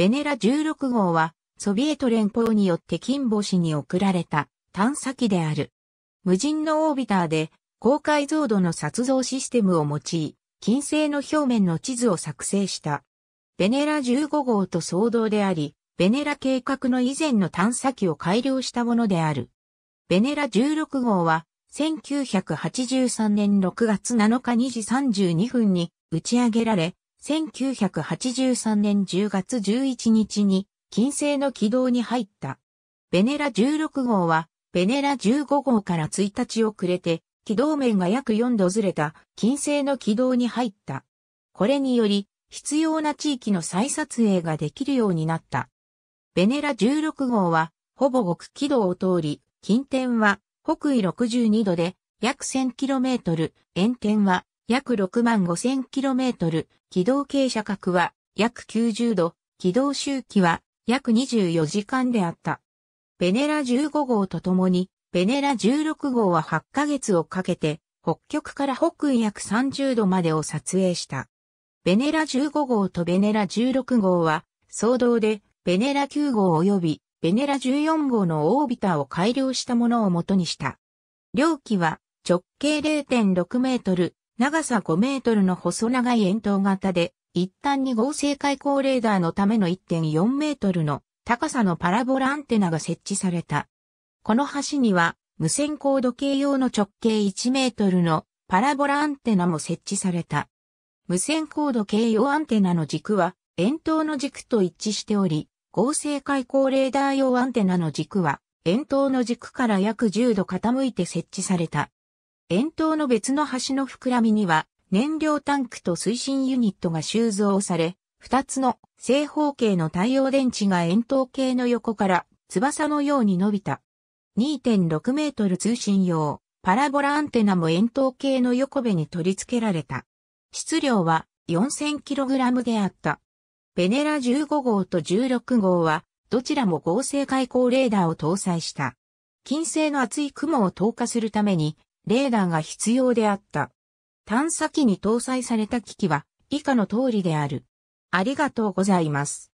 ベネラ16号は、ソビエト連邦によって金星に送られた探査機である。無人のオービターで高解像度の撮像システムを用い、金星の表面の地図を作成した。ベネラ15号と騒動であり、ベネラ計画の以前の探査機を改良したものである。ベネラ16号は、1983年6月7日2時32分に打ち上げられ、1983年10月11日に金星の軌道に入った。ベネラ16号は、ベネラ15号から1日遅れて、軌道面が約4度ずれた金星の軌道に入った。これにより、必要な地域の再撮影ができるようになった。ベネラ16号は、ほぼ極軌道を通り、近点は北緯62度で約 1000km、遠点は約6万 5000km、軌道傾斜角は約90度、軌道周期は約24時間であった。ベネラ15号とともに、ベネラ16号は8ヶ月をかけて、北極から北緯約30度までを撮影した。ベネラ15号とベネラ16号は、総動で、ベネラ9号及び、ベネラ14号のオービターを改良したものを元にした。両機は、直径0.6メートル、長さ5メートルの細長い円筒型で、一旦に合成開口レーダーのための1.4メートルの高さのパラボラアンテナが設置された。この橋には無線高度計用の直径1メートルのパラボラアンテナも設置された。無線高度計用アンテナの軸は円筒の軸と一致しており、合成開口レーダー用アンテナの軸は円筒の軸から約10度傾いて設置された。円筒の別の端の膨らみには、燃料タンクと推進ユニットが収蔵され、二つの正方形の太陽電池が円筒形の横から翼のように伸びた。2.6メートル通信用パラボラアンテナも円筒形の横辺に取り付けられた。質量は 4000kg であった。ベネラ15号と16号はどちらも合成開口レーダーを搭載した。金星の厚い雲を透過するためにレーダーが必要であった。探査機に搭載された機器は以下の通りである。ありがとうございます。